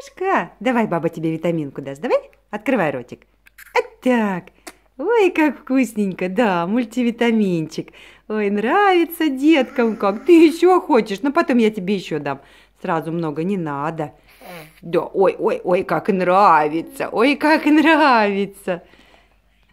Солнышко, давай баба тебе витаминку даст. Давай, открывай ротик. А так. Ой, как вкусненько, да, мультивитаминчик. Ой, нравится деткам как. Ты еще хочешь, но потом я тебе еще дам. Сразу много не надо. Да, ой, ой, ой, как нравится, ой, как нравится.